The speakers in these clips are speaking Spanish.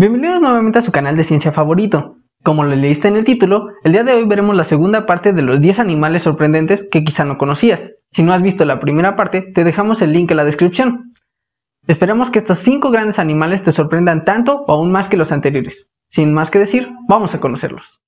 Bienvenidos nuevamente a su canal de ciencia favorito. Como lo leíste en el título, el día de hoy veremos la segunda parte de los 10 animales sorprendentes que quizá no conocías. Si no has visto la primera parte, te dejamos el link en la descripción. Esperamos que estos 5 grandes animales te sorprendan tanto o aún más que los anteriores. Sin más que decir, vamos a conocerlos.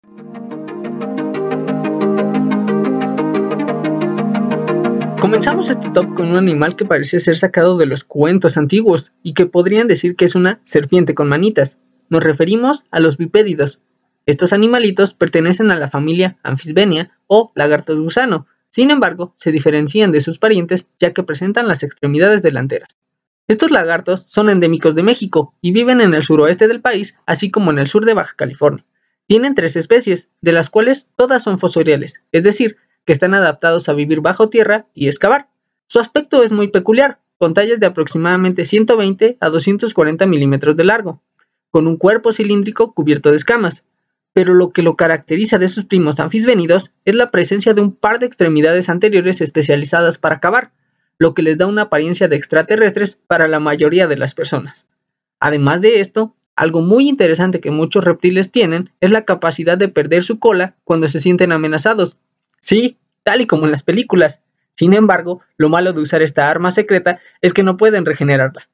Comenzamos este top con un animal que parece ser sacado de los cuentos antiguos y que podrían decir que es una serpiente con manitas. Nos referimos a los bipédidos. Estos animalitos pertenecen a la familia Amphisbenia o de gusano. Sin embargo, se diferencian de sus parientes ya que presentan las extremidades delanteras. Estos lagartos son endémicos de México y viven en el suroeste del país, así como en el sur de Baja California. Tienen tres especies, de las cuales todas son fosoriales, es decir, que están adaptados a vivir bajo tierra y excavar. Su aspecto es muy peculiar, con tallas de aproximadamente 120 a 240 milímetros de largo, con un cuerpo cilíndrico cubierto de escamas, pero lo que lo caracteriza de sus primos anfisbenidos es la presencia de un par de extremidades anteriores especializadas para cavar, lo que les da una apariencia de extraterrestres para la mayoría de las personas. Además de esto, algo muy interesante que muchos reptiles tienen es la capacidad de perder su cola cuando se sienten amenazados Sí, tal y como en las películas. Sin embargo, lo malo de usar esta arma secreta es que no pueden regenerarla.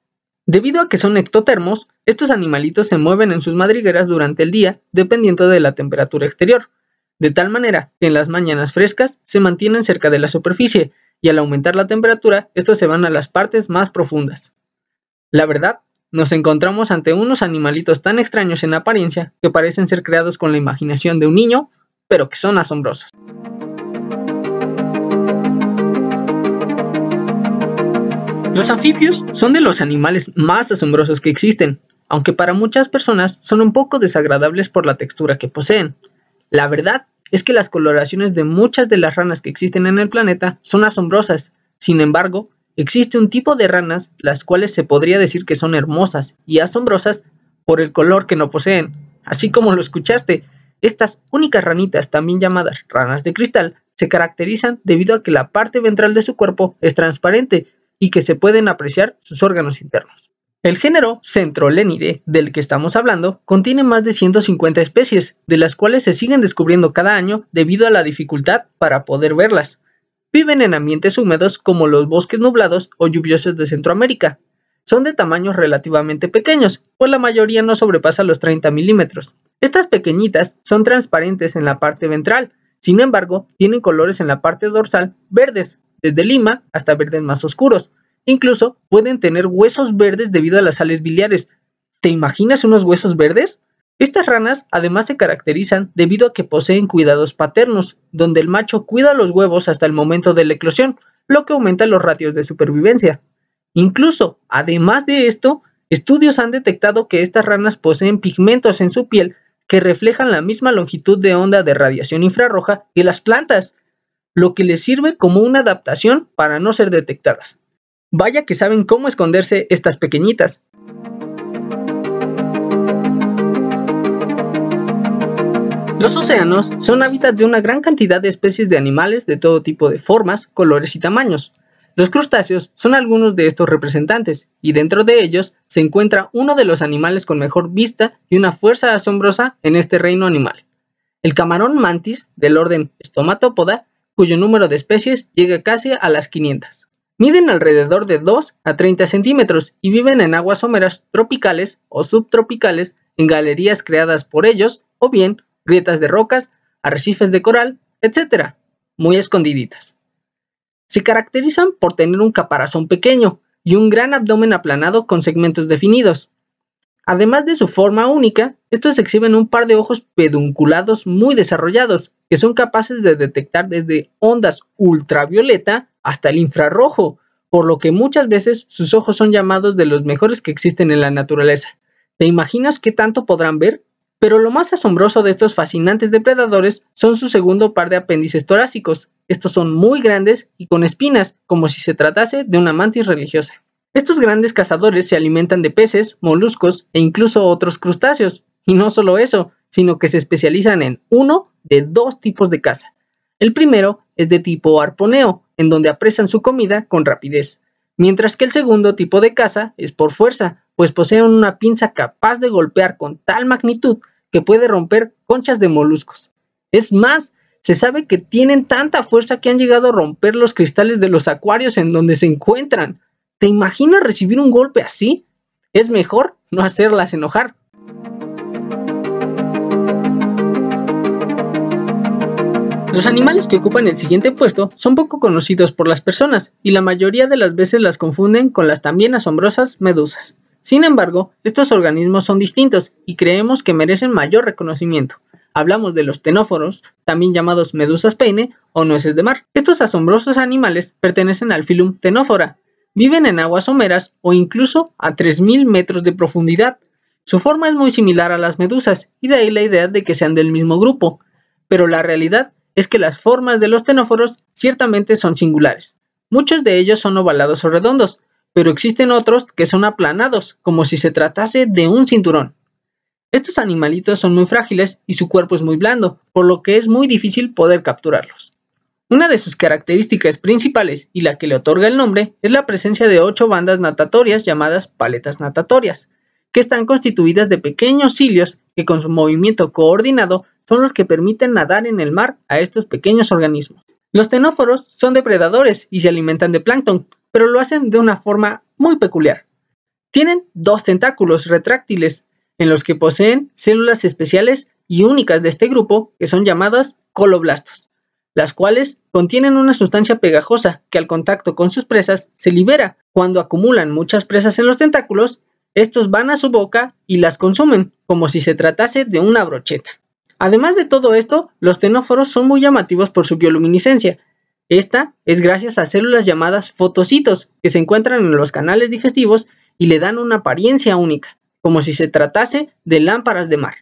Debido a que son ectotermos, estos animalitos se mueven en sus madrigueras durante el día dependiendo de la temperatura exterior, de tal manera que en las mañanas frescas se mantienen cerca de la superficie y al aumentar la temperatura estos se van a las partes más profundas. La verdad, nos encontramos ante unos animalitos tan extraños en apariencia que parecen ser creados con la imaginación de un niño, pero que son asombrosos. Los anfibios son de los animales más asombrosos que existen, aunque para muchas personas son un poco desagradables por la textura que poseen. La verdad es que las coloraciones de muchas de las ranas que existen en el planeta son asombrosas. Sin embargo, existe un tipo de ranas las cuales se podría decir que son hermosas y asombrosas por el color que no poseen. Así como lo escuchaste, estas únicas ranitas, también llamadas ranas de cristal, se caracterizan debido a que la parte ventral de su cuerpo es transparente y que se pueden apreciar sus órganos internos. El género Centrolenide del que estamos hablando contiene más de 150 especies, de las cuales se siguen descubriendo cada año debido a la dificultad para poder verlas. Viven en ambientes húmedos como los bosques nublados o lluviosos de Centroamérica. Son de tamaños relativamente pequeños, pues la mayoría no sobrepasa los 30 milímetros. Estas pequeñitas son transparentes en la parte ventral, sin embargo, tienen colores en la parte dorsal verdes, desde lima hasta verdes más oscuros. Incluso pueden tener huesos verdes debido a las sales biliares. ¿Te imaginas unos huesos verdes? Estas ranas además se caracterizan debido a que poseen cuidados paternos, donde el macho cuida los huevos hasta el momento de la eclosión, lo que aumenta los ratios de supervivencia. Incluso, además de esto, estudios han detectado que estas ranas poseen pigmentos en su piel que reflejan la misma longitud de onda de radiación infrarroja que las plantas, lo que les sirve como una adaptación para no ser detectadas. Vaya que saben cómo esconderse estas pequeñitas. Los océanos son hábitat de una gran cantidad de especies de animales de todo tipo de formas, colores y tamaños. Los crustáceos son algunos de estos representantes, y dentro de ellos se encuentra uno de los animales con mejor vista y una fuerza asombrosa en este reino animal. El camarón mantis, del orden Stomatopoda, cuyo número de especies llega casi a las 500. Miden alrededor de 2 a 30 centímetros y viven en aguas someras tropicales o subtropicales, en galerías creadas por ellos o bien grietas de rocas, arrecifes de coral, etcétera, muy escondiditas. Se caracterizan por tener un caparazón pequeño y un gran abdomen aplanado con segmentos definidos. Además de su forma única, estos exhiben un par de ojos pedunculados muy desarrollados, que son capaces de detectar desde ondas ultravioleta hasta el infrarrojo, por lo que muchas veces sus ojos son llamados de los mejores que existen en la naturaleza. ¿Te imaginas qué tanto podrán ver? Pero lo más asombroso de estos fascinantes depredadores son su segundo par de apéndices torácicos. Estos son muy grandes y con espinas, como si se tratase de una mantis religiosa. Estos grandes cazadores se alimentan de peces, moluscos e incluso otros crustáceos, y no solo eso, sino que se especializan en uno de dos tipos de caza. El primero es de tipo arponeo, en donde apresan su comida con rapidez, mientras que el segundo tipo de caza es por fuerza, pues poseen una pinza capaz de golpear con tal magnitud que puede romper conchas de moluscos. Es más, se sabe que tienen tanta fuerza que han llegado a romper los cristales de los acuarios en donde se encuentran. ¿Te imaginas recibir un golpe así? Es mejor no hacerlas enojar. Los animales que ocupan el siguiente puesto son poco conocidos por las personas y la mayoría de las veces las confunden con las también asombrosas medusas. Sin embargo, estos organismos son distintos y creemos que merecen mayor reconocimiento. Hablamos de los tenóforos, también llamados medusas peine o nueces de mar. Estos asombrosos animales pertenecen al filum tenófora. Viven en aguas someras o incluso a 3.000 metros de profundidad. Su forma es muy similar a las medusas y de ahí la idea de que sean del mismo grupo, pero la realidad es que las formas de los tenóforos ciertamente son singulares. Muchos de ellos son ovalados o redondos, pero existen otros que son aplanados, como si se tratase de un cinturón. Estos animalitos son muy frágiles y su cuerpo es muy blando, por lo que es muy difícil poder capturarlos. Una de sus características principales y la que le otorga el nombre es la presencia de ocho bandas natatorias llamadas paletas natatorias, que están constituidas de pequeños cilios que con su movimiento coordinado son los que permiten nadar en el mar a estos pequeños organismos. Los tenóforos son depredadores y se alimentan de plancton, pero lo hacen de una forma muy peculiar. Tienen dos tentáculos retráctiles en los que poseen células especiales y únicas de este grupo que son llamadas coloblastos, las cuales contienen una sustancia pegajosa que al contacto con sus presas se libera. Cuando acumulan muchas presas en los tentáculos, estos van a su boca y las consumen como si se tratase de una brocheta. Además de todo esto, los tenóforos son muy llamativos por su bioluminiscencia. Esta es gracias a células llamadas fotocitos que se encuentran en los canales digestivos y le dan una apariencia única, como si se tratase de lámparas de mar.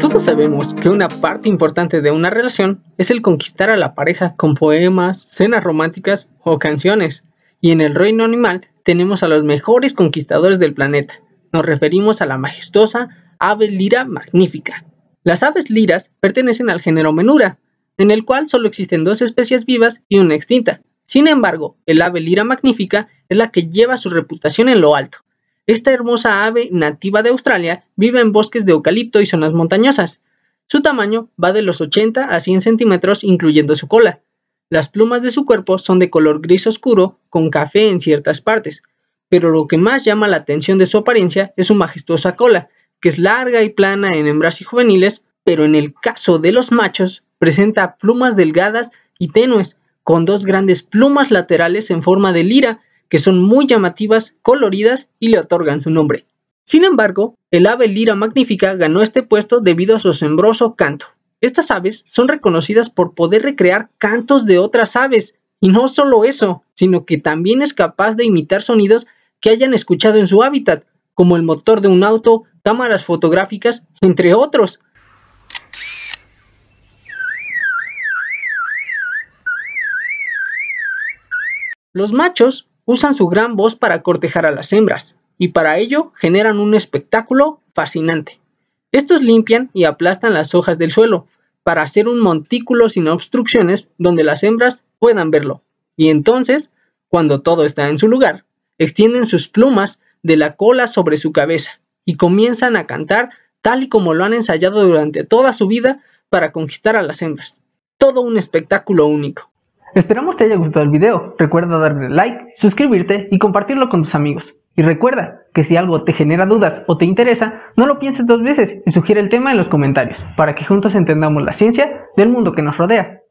Todos sabemos que una parte importante de una relación es el conquistar a la pareja con poemas, cenas románticas o canciones, y en el reino animal tenemos a los mejores conquistadores del planeta. Nos referimos a la majestuosa ave lira magnífica. Las aves liras pertenecen al género Menura, en el cual solo existen dos especies vivas y una extinta. Sin embargo, el ave lira magnífica es la que lleva su reputación en lo alto. Esta hermosa ave nativa de Australia vive en bosques de eucalipto y zonas montañosas. Su tamaño va de los 80 a 100 centímetros incluyendo su cola. Las plumas de su cuerpo son de color gris oscuro con café en ciertas partes, pero lo que más llama la atención de su apariencia es su majestuosa cola, que es larga y plana en hembras y juveniles, pero en el caso de los machos presenta plumas delgadas y tenues, con dos grandes plumas laterales en forma de lira, que son muy llamativas, coloridas y le otorgan su nombre. Sin embargo, el ave lira magnífica ganó este puesto debido a su asombroso canto. Estas aves son reconocidas por poder recrear cantos de otras aves, y no solo eso, sino que también es capaz de imitar sonidos que hayan escuchado en su hábitat, como el motor de un auto, cámaras fotográficas, entre otros. Los machos usan su gran voz para cortejar a las hembras, y para ello generan un espectáculo fascinante. Estos limpian y aplastan las hojas del suelo, para hacer un montículo sin obstrucciones donde las hembras puedan verlo. Y entonces, cuando todo está en su lugar, extienden sus plumas de la cola sobre su cabeza y comienzan a cantar tal y como lo han ensayado durante toda su vida para conquistar a las hembras. Todo un espectáculo único. Esperamos te haya gustado el video. Recuerda darle like, suscribirte y compartirlo con tus amigos. Y recuerda, que si algo te genera dudas o te interesa, no lo pienses dos veces y sugiere el tema en los comentarios, para que juntos entendamos la ciencia del mundo que nos rodea.